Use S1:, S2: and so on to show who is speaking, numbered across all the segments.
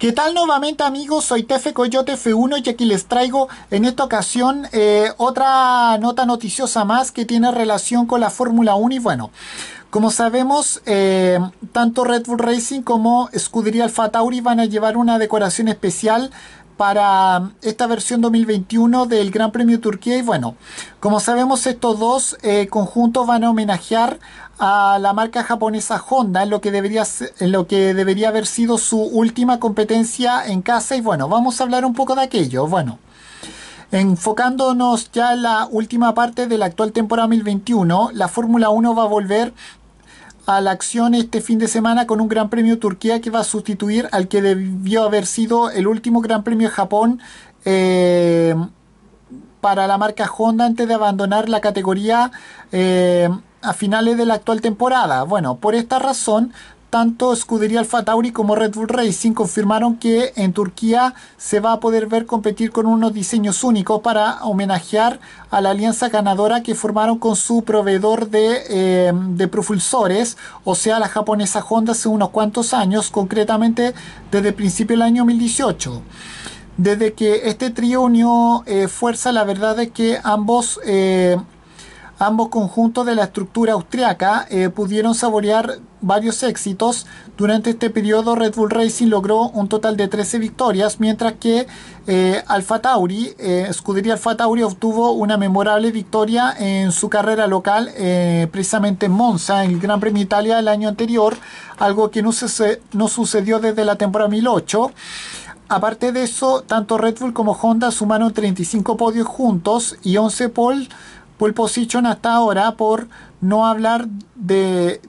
S1: ¿Qué tal nuevamente amigos? Soy Tefe Coyote F1 y aquí les traigo en esta ocasión eh, otra nota noticiosa más que tiene relación con la Fórmula 1 y bueno, como sabemos, eh, tanto Red Bull Racing como Scuderia Alfa Tauri van a llevar una decoración especial para esta versión 2021 del Gran Premio Turquía. Y bueno, como sabemos, estos dos eh, conjuntos van a homenajear a la marca japonesa Honda en lo, que debería, en lo que debería haber sido su última competencia en casa. Y bueno, vamos a hablar un poco de aquello. Bueno. Enfocándonos ya en la última parte de la actual temporada 2021, la Fórmula 1 va a volver la acción este fin de semana con un Gran Premio Turquía que va a sustituir al que debió haber sido el último Gran Premio Japón eh, para la marca Honda antes de abandonar la categoría eh, a finales de la actual temporada. Bueno, por esta razón tanto Scuderia Alfa Tauri como Red Bull Racing confirmaron que en Turquía se va a poder ver competir con unos diseños únicos para homenajear a la alianza ganadora que formaron con su proveedor de, eh, propulsores, o sea, la japonesa Honda hace unos cuantos años, concretamente desde el principio del año 2018. Desde que este trío unió eh, fuerza, la verdad es que ambos... Eh, ambos conjuntos de la estructura austriaca eh, pudieron saborear varios éxitos. Durante este periodo Red Bull Racing logró un total de 13 victorias, mientras que eh, Alfa Tauri, eh, Scuderia Alfa Tauri obtuvo una memorable victoria en su carrera local, eh, precisamente en Monza, en el Gran Premio Italia del año anterior, algo que no, sucedió desde la temporada 2008. Aparte de eso, tanto Red Bull como Honda sumaron 35 podios juntos y 11 pole pole position hasta ahora por no hablar de,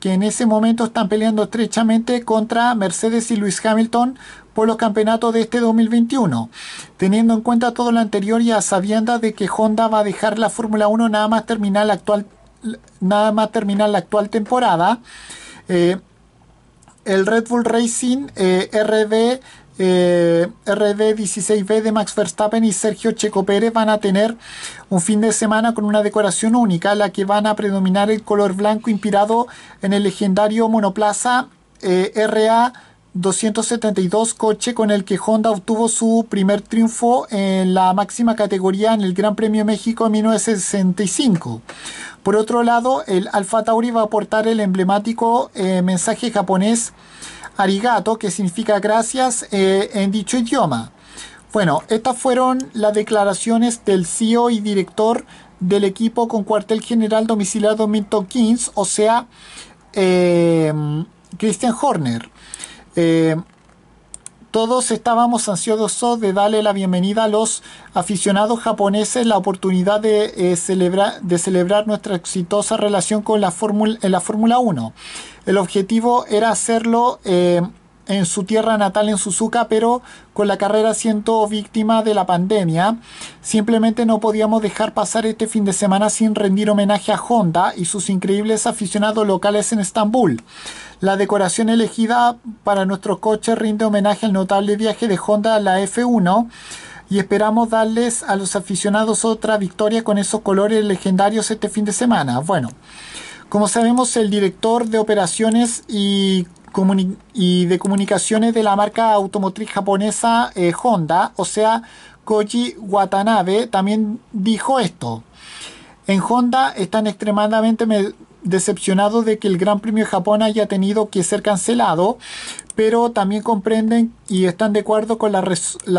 S1: que en ese momento están peleando estrechamente contra Mercedes y Luis Hamilton por los campeonatos de este 2021. Teniendo en cuenta todo lo anterior y a sabiendas de que Honda va a dejar la Fórmula 1 nada más terminar la actual, nada más la actual temporada, eh, el Red Bull Racing eh, RB eh, RD16B de Max Verstappen y Sergio Checo Pérez van a tener un fin de semana con una decoración única, la que van a predominar el color blanco inspirado en el legendario monoplaza eh, RA. 272 coche con el que Honda obtuvo su primer triunfo en la máxima categoría en el Gran Premio México en 1965. Por otro lado, el Alfa Tauri va a aportar el emblemático eh, mensaje japonés arigato, que significa gracias eh, en dicho idioma. Bueno, estas fueron las declaraciones del CEO y director del equipo con cuartel general domiciliado en Milton Keynes, o sea, eh, Christian Horner. Eh, todos estábamos ansiosos de darle la bienvenida a los aficionados japoneses la oportunidad de, eh, celebrar nuestra exitosa relación con la Fórmula 1. El objetivo era hacerlo... Eh, en su tierra natal en Suzuka, pero con la carrera siendo víctima de la pandemia. Simplemente no podíamos dejar pasar este fin de semana sin rendir homenaje a Honda y sus increíbles aficionados locales en Estambul. La decoración elegida para nuestro coche rinde homenaje al notable viaje de Honda a la F1 y esperamos darles a los aficionados otra victoria con esos colores legendarios este fin de semana. Bueno, como sabemos, el director de operaciones y y de comunicaciones de la marca automotriz japonesa eh, Honda, o sea, Koji Watanabe, también dijo esto. En Honda están extremadamente decepcionados de que el Gran Premio de Japón haya tenido que ser cancelado, pero también comprenden y están de acuerdo con las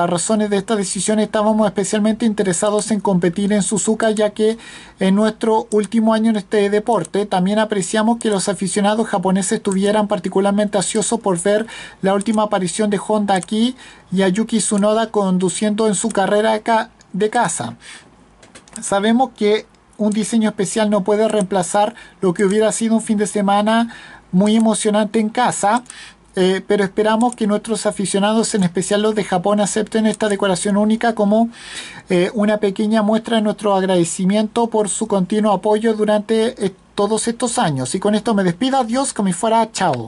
S1: razones de esta decisión. Estábamos especialmente interesados en competir en Suzuka, ya que en nuestro último año en este deporte también apreciamos que los aficionados japoneses estuvieran particularmente ansiosos por ver la última aparición de Honda aquí y a Yuki Tsunoda conduciendo en su carrera acá de casa. Sabemos que un diseño especial no puede reemplazar lo que hubiera sido un fin de semana muy emocionante en casa, eh, pero esperamos que nuestros aficionados, en especial los de Japón, acepten esta decoración única como eh, una pequeña muestra de nuestro agradecimiento por su continuo apoyo durante todos estos años. Y con esto me despido, adiós, como fuera, chao.